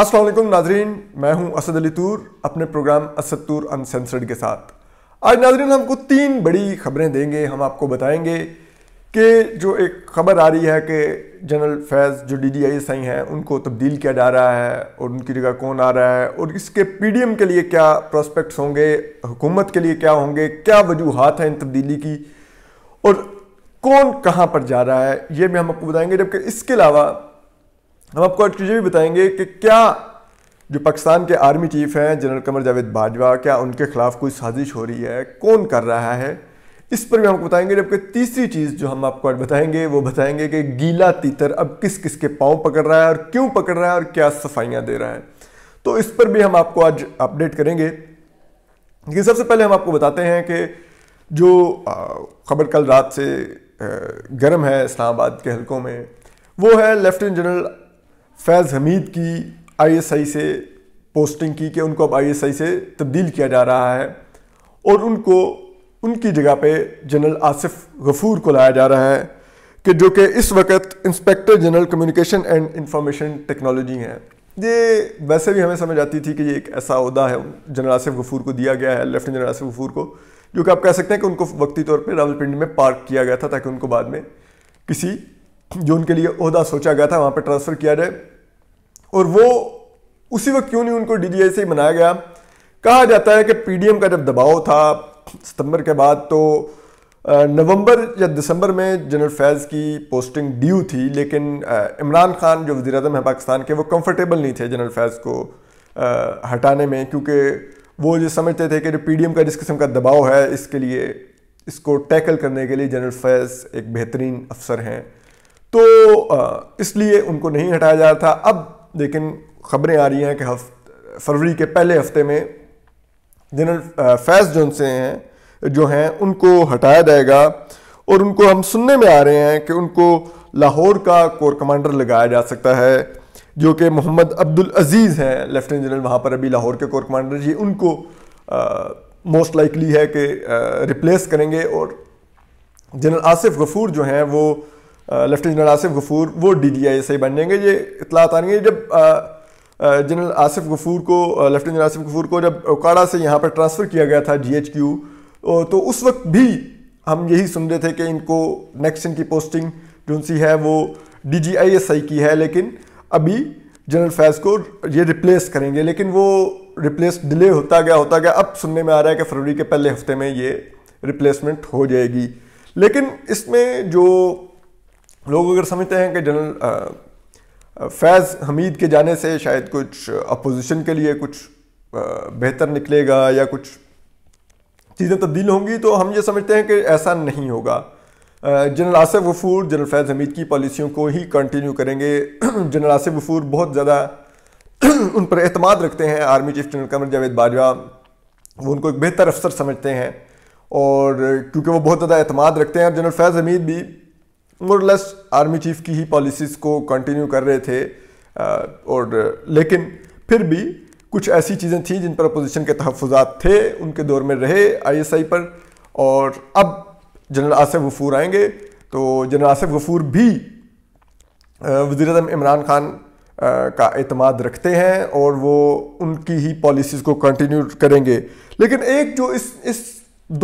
असलम नाजरीन मैं हूं असद अली तूर अपने प्रोग्राम असद तूर अनसेंसर्ड के साथ आज नाजरीन हमको तीन बड़ी खबरें देंगे हम आपको बताएंगे कि जो एक खबर आ रही है कि जनरल फैज़ जो D D I S I हैं उनको तब्दील किया जा रहा है और उनकी जगह कौन आ रहा है और इसके पी डी एम के लिए क्या प्रोस्पेक्ट्स होंगे हुकूमत के लिए क्या होंगे क्या वजूहत हैं इन तब्दीली की और कौन कहाँ पर जा रहा है ये भी हम आपको बताएंगे जबकि इसके अलावा हम आपको आज ये भी बताएंगे कि क्या जो पाकिस्तान के आर्मी चीफ हैं जनरल कमर जावेद बाजवा क्या उनके खिलाफ कोई साजिश हो रही है कौन कर रहा है इस पर भी हमको बताएंगे जबकि तीसरी चीज़ जो हम आपको आज बताएंगे वो बताएंगे कि गीला तीतर अब किस किस के पाँव पकड़ रहा है और क्यों पकड़ रहा है और क्या सफाइयाँ दे रहा है तो इस पर भी हम आपको आज अपडेट करेंगे लेकिन सबसे पहले हम आपको बताते हैं कि जो खबर कल रात से गर्म है इस्लामाबाद के हलकों में वो है लेफ्टिनेंट जनरल फैज़ हमीद की आईएसआई से पोस्टिंग की कि उनको अब आईएसआई से तब्दील किया जा रहा है और उनको उनकी जगह पे जनरल आसिफ गफूर को लाया जा रहा है कि जो कि इस वक्त inspector general communication and information technology हैं ये वैसे भी हमें समझ आती थी कि ये एक ऐसा अहदा है जनरल आसिफ गफूर को दिया गया है लेफ्टिनेंट जनरल आसिफ गफूर को जो कि आप कह सकते हैं कि उनको वक्ती तौर पर रावलपिंडी में पार्क किया गया था ताकि उनको बाद में किसी जो उनके लिए अहदा सोचा गया था वहाँ पर ट्रांसफ़र किया जाए और वो उसी वक्त क्यों नहीं उनको डी से ही बनाया गया कहा जाता है कि पीडीएम का जब दबाव था सितंबर के बाद तो नवंबर या दिसंबर में जनरल फैज़ की पोस्टिंग ड्यू थी लेकिन इमरान खान जो वजी अजम है पाकिस्तान के वो कंफर्टेबल नहीं थे जनरल फैज़ को हटाने में क्योंकि वो जो समझते थे कि जो पी का जिस किस्म का दबाव है इसके लिए इसको टैकल करने के लिए जनरल फैज़ एक बेहतरीन अफसर हैं तो इसलिए उनको नहीं हटाया जा रहा था अब लेकिन खबरें आ रही हैं कि फरवरी के पहले हफ्ते में जनरल फैज जोन से हैं जो हैं उनको हटाया जाएगा और उनको हम सुनने में आ रहे हैं कि उनको लाहौर का कोर कमांडर लगाया जा सकता है जो कि मोहम्मद अब्दुल अज़ीज़ हैं लेफ्टिनेंट जनरल वहाँ पर अभी लाहौर के कोर कमांडर जी उनको मोस्ट लाइकली है कि रिप्लेस करेंगे और जनरल आसिफ गफूर जो हैं वो लेफ्टिनेंट जनरल आसिफ गफूर वो डी जी आई एस आई बन जाएंगे ये इतलात आ रही है जब जनरल आसिफ गफूर को लेफ्टिनेंट जनरल आसिफ गफूर को जब ओकाड़ा से यहाँ पर ट्रांसफ़र किया गया था जी एच क्यू तो उस वक्त भी हम यही सुन रहे थे कि इनको नेक्स्ट इनकी पोस्टिंग जो सी है वो डी जी आई एस आई की है लेकिन अभी जनरल फैज को ये रिप्लेस करेंगे लेकिन वो रिप्लेस डिले होता गया होता गया अब सुनने में आ रहा है कि फरवरी के पहले हफ्ते में ये रिप्लेसमेंट हो जाएगी लेकिन इसमें जो लोग अगर समझते हैं कि जनरल फैज़ हमीद के जाने से शायद कुछ अपोजिशन के लिए कुछ बेहतर निकलेगा या कुछ चीज़ें तब्दील होंगी तो हम ये समझते हैं कि ऐसा नहीं होगा जनरल आसिफ वफूर जनरल फैज़ हमीद की पॉलिसियों को ही कंटिन्यू करेंगे जनरल आसिफ वफूर बहुत ज़्यादा उन पर अहतमाद रखते हैं army chief general Qamar Javed Bajwa वो उनको एक बेहतर अफसर समझते हैं और क्योंकि वो बहुत ज़्यादा अतमाद रखते हैं और जनरल फैज़ हमीद भी मोरलेस आर्मी चीफ की ही पॉलिसीज़ को कंटिन्यू कर रहे थे और लेकिन फिर भी कुछ ऐसी चीज़ें थी जिन पर अपोजिशन के तहफात थे उनके दौर में रहे आईएसआई पर और अब जनरल आसिफ गफूर आएंगे तो जनरल आसिफ गफूर भी वज़ी अजम इमरान खान का अतमाद रखते हैं और वो उनकी ही पॉलिसीज़ को कंटिन्यू करेंगे लेकिन एक जो इस इस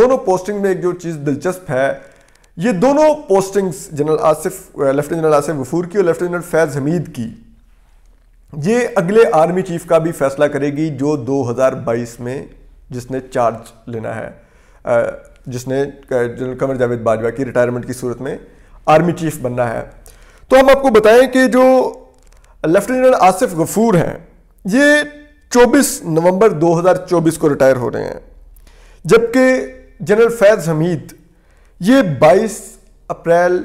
दोनों पोस्टिंग में एक जो चीज़ दिलचस्प है ये दोनों postings general Asif lieutenant general Asif Ghafoor की और लेफ्टिनेंट जनरल फैज़ हमीद की ये अगले आर्मी चीफ का भी फैसला करेगी जो 2022 में जिसने चार्ज लेना है uh, जिसने जनरल कमर जावेद बाजवा की रिटायरमेंट की सूरत में आर्मी चीफ बनना है तो हम आपको बताएं कि जो लेफ्टिनेंट जनरल आसिफ गफूर हैं ये 24 नवंबर 2024 को रिटायर हो रहे हैं जबकि जनरल फैज़ हमीद ये 22 अप्रैल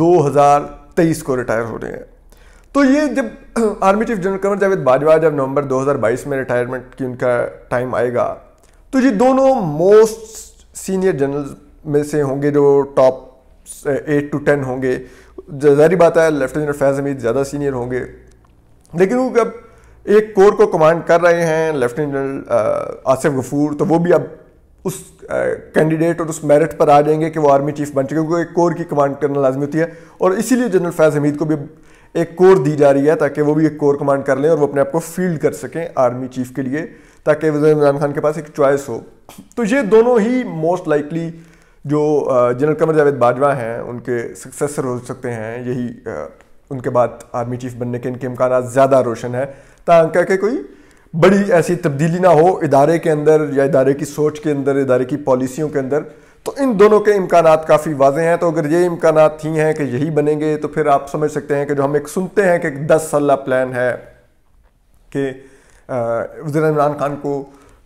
2023 को रिटायर हो रहे हैं तो ये जब army chief general Qamar Javed Bajwa जब नवंबर 2022 में रिटायरमेंट की उनका टाइम आएगा तो ये दोनों मोस्ट सीनियर जनरल में से होंगे जो टॉप एट टू टेन होंगे जारी बात है लेफ्टिनेंट फैज हमीद ज़्यादा सीनियर होंगे लेकिन वो अब एक कोर को कमांड कर रहे हैं लेफ्टिनेंट जनरल आसिफ गफूर तो वो भी अब उस कैंडिडेट और उस मेरिट पर आ जाएंगे कि वो आर्मी चीफ बन चुके क्योंकि एक कोर की कमांड करना लाजमी होती है और इसीलिए जनरल फैज़ हमीद को भी एक कोर दी जा रही है ताकि वो भी एक कोर कमांड कर लें और वो अपने आप को फील्ड कर सकें आर्मी चीफ के लिए ताकि वजीर इमरान खान के पास एक चॉइस हो तो ये दोनों ही मोस्ट लाइकली जो जनरल कमर जावेद बाजवा हैं उनके सक्सेसर हो सकते हैं यही उनके बाद आर्मी चीफ बनने के इनके इम्कान ज़्यादा रोशन है ताकि कोई बड़ी ऐसी तब्दीली ना हो इदारे के अंदर या इदारे की सोच के अंदर इदारे की पॉलिसियों के अंदर तो इन दोनों के इम्कान काफ़ी वाजे हैं तो अगर ये इम्कान ही हैं कि यही बनेंगे तो फिर आप समझ सकते हैं कि जो हम एक सुनते हैं कि एक दस साल प्लान है कि वजी इमरान खान को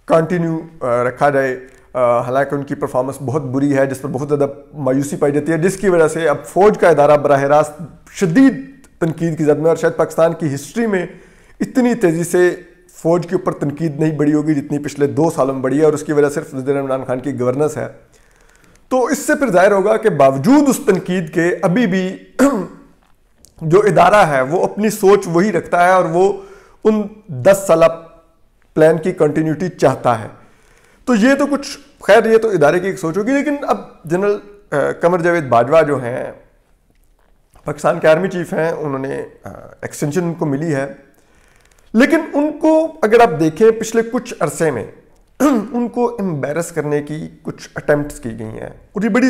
कंटिन्यू रखा जाए हालांकि उनकी परफॉर्मेंस बहुत बुरी है जिस पर बहुत ज़्यादा मायूसी पाई जाती है जिसकी वजह से अब फौज का इदारा बरह रास्त शदीद तनकीद की जद में और शायद पाकिस्तान की हिस्ट्री में इतनी तेज़ी से फ़ौज के ऊपर तनकीद नहीं बढ़ी होगी जितनी पिछले दो सालों में बढ़ी है और उसकी वजह सिर्फ वजीर इमरान खान की गवर्नेंस है तो इससे फिर जाहिर होगा कि बावजूद उस तनकीद के अभी भी जो इदारा है वो अपनी सोच वही रखता है और वो उन दस साल प्लान की कंटिन्यूटी चाहता है तो ये तो कुछ खैर ये तो इदारे की एक सोच होगी लेकिन अब जनरल कमर जावेद बाजवा जो हैं पाकिस्तान के आर्मी चीफ हैं उन्होंने एक्सटेंशन उनको मिली है लेकिन उनको अगर आप देखें पिछले कुछ अरसे में उनको एम्बेरस करने की कुछ अटैम्प्ट की गई हैं और ये बड़ी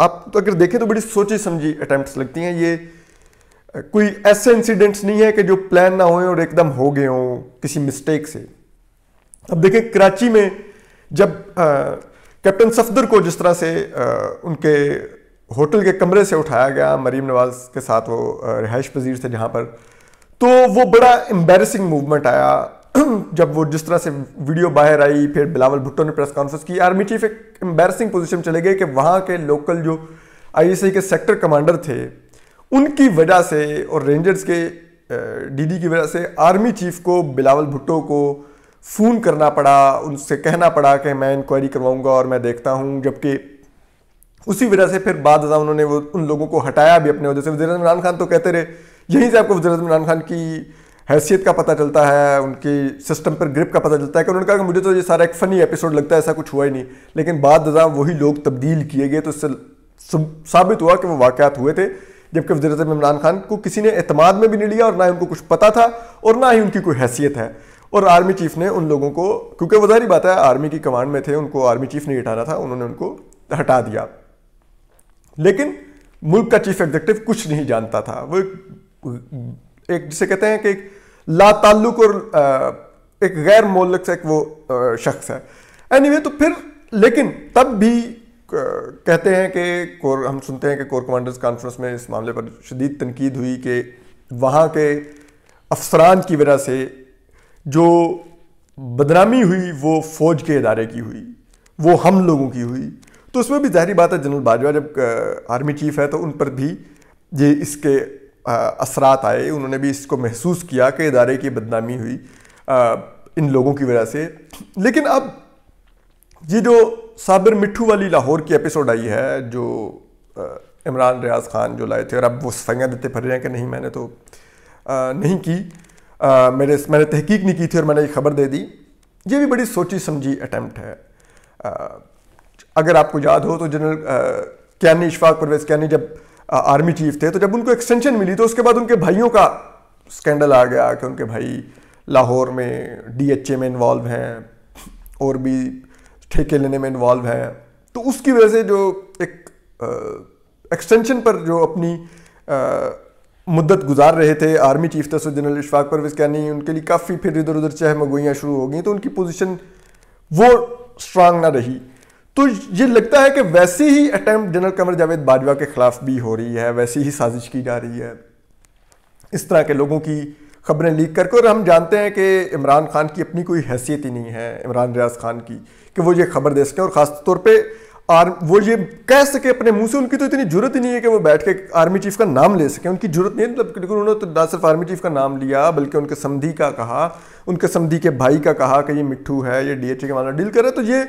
आप तो अगर देखें तो बड़ी सोची समझी अटैम्प्ट लगती हैं ये कोई ऐसे इंसिडेंट्स नहीं है कि जो प्लान ना होए और एकदम हो गए हों किसी मिस्टेक से अब देखें कराची में जब कैप्टन सफदर को जिस तरह से आ, उनके होटल के कमरे से उठाया गया मरीम नवाज के साथ वो रिहाइश पजीर थे जहाँ पर तो वो बड़ा एम्बेरसिंग मूवमेंट आया जब वो जिस तरह से वीडियो बाहर आई फिर बिलावल भुट्टो ने प्रेस कॉन्फ्रेंस की आर्मी चीफ एक एम्बेरसिंग पोजिशन चले गए कि वहाँ के लोकल जो आई के सेक्टर कमांडर थे उनकी वजह से और रेंजर्स के डीडी की वजह से आर्मी चीफ को बिलावल भुट्टो को फ़ोन करना पड़ा उनसे कहना पड़ा कि मैं इंक्वायरी करवाऊँगा और मैं देखता हूँ जबकि उसी वजह से फिर बाद उन्होंने वो उन लोगों को हटाया भी अपने वजह से वजी इमरान खान तो कहते रहे यहीं से आपको वजरत इमरान खान की हैसियत का पता चलता है उनके सिस्टम पर ग्रिप का पता चलता है कि उन्होंने कहा कि मुझे तो ये सारा एक फ़नी एपिसोड लगता है ऐसा कुछ हुआ ही नहीं लेकिन बाद वही लोग तब्दील किए गए तो इससे साबित हुआ कि वो वाक़ात हुए थे जबकि अजम इमरान खान को किसी ने अतमाद में भी नहीं लिया और ना ही उनको कुछ पता था और ना ही उनकी कोई हैसियत है और आर्मी चीफ ने उन लोगों को क्योंकि वो जारी बात है आर्मी की कमांड में थे उनको आर्मी चीफ ने हटाना था उन्होंने उनको हटा दिया लेकिन मुल्क का चीफ एग्जीक्यूटिव कुछ नहीं जानता था वो एक जिसे कहते हैं कि एक ला ताल्लुक और एक गैर मोलक एक वो शख्स है एनी anyway, तो फिर लेकिन तब भी कहते हैं कि कोर हम सुनते हैं कि कोर कमांडर्स कॉन्फ्रेंस में इस मामले पर शदीद तनकीद हुई कि वहाँ के अफसरान की वजह से जो बदनामी हुई वो फ़ौज के इदारे की हुई वो हम लोगों की हुई तो उसमें भी जहरी बात है जनरल बाजवा जब आर्मी चीफ है तो उन पर भी ये इसके असरात आए उन्होंने भी इसको महसूस किया कि इदारे की बदनामी हुई आ, इन लोगों की वजह से लेकिन अब ये जो साबिर मिठू वाली लाहौर की एपिसोड आई है जो इमरान रियाज खान जो लाए थे और अब वो सफाइयाँ देते फिर रहे हैं कि नहीं मैंने तो आ, नहीं की आ, मेरे मैंने तहकीक नहीं की थी और मैंने ये खबर दे दी ये भी बड़ी सोची समझी अटैम्प्ट है आ, अगर आपको याद हो तो जनरल कैनी इशफाक परवेज़ कैनी जब आर्मी चीफ थे तो जब उनको एक्सटेंशन मिली तो उसके बाद उनके भाइयों का स्कैंडल आ गया कि उनके भाई लाहौर में डीएचए में इन्वॉल्व हैं और भी ठेके लेने में इन्वॉल्व हैं तो उसकी वजह से जो एक एक्सटेंशन पर जो अपनी आ, मुद्दत गुजार रहे थे आर्मी चीफ थे जनरल इशफाक परवेज नहीं उनके लिए काफ़ी फिर इधर उधर चहमगोइयाँ शुरू हो गई तो उनकी पोजिशन वो स्ट्रांग ना रही तो ये लगता है कि वैसी ही अटैम्प्ट जनरल कमर जावेद बाजवा के खिलाफ भी हो रही है वैसी ही साजिश की जा रही है इस तरह के लोगों की खबरें लीक करके और हम जानते हैं कि इमरान खान की अपनी कोई हैसियत ही नहीं है इमरान रियाज खान की कि वो ये खबर दे सकें और ख़ास तौर पर आर वो ये कह सके अपने मुंह से उनकी तो इतनी जरूरत ही नहीं है कि वो बैठ के आर्मी चीफ का नाम ले सके उनकी जरूरत नहीं है मतलब उन्होंने तो ना सिर्फ आर्मी चीफ का नाम लिया बल्कि उनके समधी का कहा उनके समधी के भाई का कहा कि ये मिट्टू है ये डी एच के मामला डील करे तो ये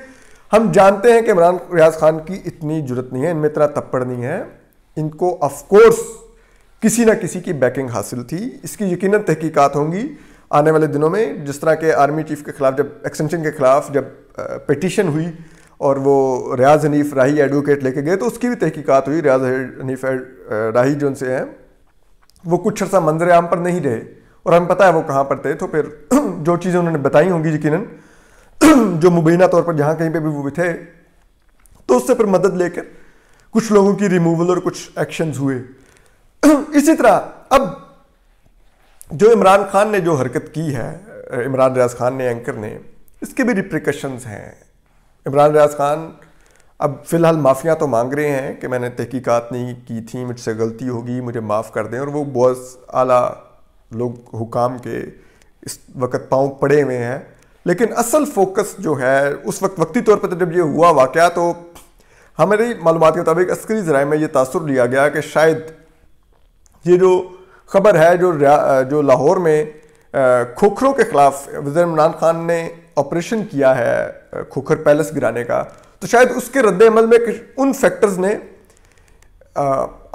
हम जानते हैं कि इमरान रियाज खान की इतनी जरूरत नहीं है इनमें इतना तप्पड़ नहीं है इनको ऑफकोर्स किसी ना किसी की बैकिंग हासिल थी इसकी यकीन तहकीकत होंगी आने वाले दिनों में जिस तरह के आर्मी चीफ के खिलाफ जब एक्सटेंशन के खिलाफ जब पटिशन हुई और वो रियाज हनीफ राही एडवोकेट लेके गए तो उसकी भी तहकीकात हुई रियाज हनीफ राही जो उनसे हैं वो कुछ अर्सा मंजर आम पर नहीं रहे और हमें पता है वो कहाँ पर थे तो फिर जो चीज़ें उन्होंने बताई होंगी यकीनन जो मुबैना तौर पर जहाँ कहीं पर भी वो थे तो उससे फिर मदद लेकर कुछ लोगों की रिमूवल और कुछ एक्शंस हुए इसी तरह अब जो इमरान खान ने जो हरकत की है इमरान रियाज खान ने एंकर ने इसके भी रिप्रिकॉशंस हैं इमरान रियाज खान अब फ़िलहाल माफ़ियाँ तो मांग रहे हैं कि मैंने तहकीकात नहीं की थी मुझसे गलती होगी मुझे माफ़ कर दें और वो बहुत आला लोग हुकाम के इस वक्त पाँव पड़े हुए हैं लेकिन असल फोकस जो है उस वक्त वक्ती तौर पर तो जब ये हुआ वाक़ तो हमारी मालूम के मुताबिक अस्करी ज़राए में ये तासर लिया गया कि शायद ये जो खबर है जो जो लाहौर में खोखरों के ख़िलाफ़ वज़र इमरान ख़ान ने ऑपरेशन किया है खोखर पैलेस गिराने का तो शायद उसके रद्द अमल में उन फैक्टर्स ने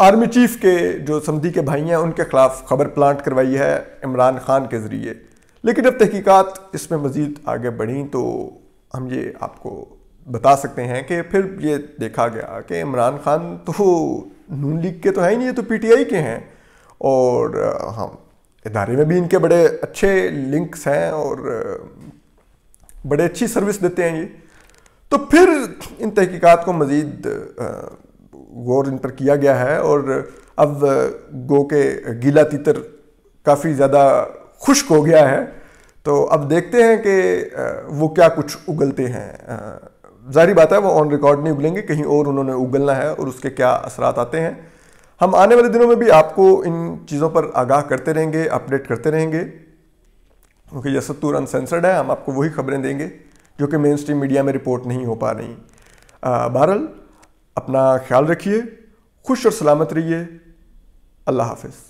आर्मी चीफ के जो समी के भाई हैं उनके ख़िलाफ़ खबर प्लांट करवाई है इमरान ख़ान के ज़रिए लेकिन जब तहकीकात इसमें मज़ीद आगे बढ़ी तो हम ये आपको बता सकते हैं कि फिर ये देखा गया कि इमरान खान तो नून लीग के तो हैं ही नहीं ये तो पीटीआई के हैं और हम हाँ, इदारे में भी इनके बड़े अच्छे लिंक्स हैं और बड़े अच्छी सर्विस देते हैं ये तो फिर इन तहकीकात को मज़ीद गौर इन पर किया गया है और अब गो के गीला तीतर काफ़ी ज़्यादा खुश्क हो गया है तो अब देखते हैं कि वो क्या कुछ उगलते हैं जारी बात है वो ऑन रिकॉर्ड नहीं उगलेंगे कहीं और उन्होंने उगलना है और उसके क्या असरात आते हैं हम आने वाले दिनों में भी आपको इन चीज़ों पर आगाह करते रहेंगे अपडेट करते रहेंगे क्योंकि यह सत्तूर अनसेंसर्ड है हम आपको वही खबरें देंगे जो कि मेन स्ट्रीम मीडिया में रिपोर्ट नहीं हो पा रही बहरल अपना ख्याल रखिए खुश और सलामत रहिए अल्लाह हाफिज़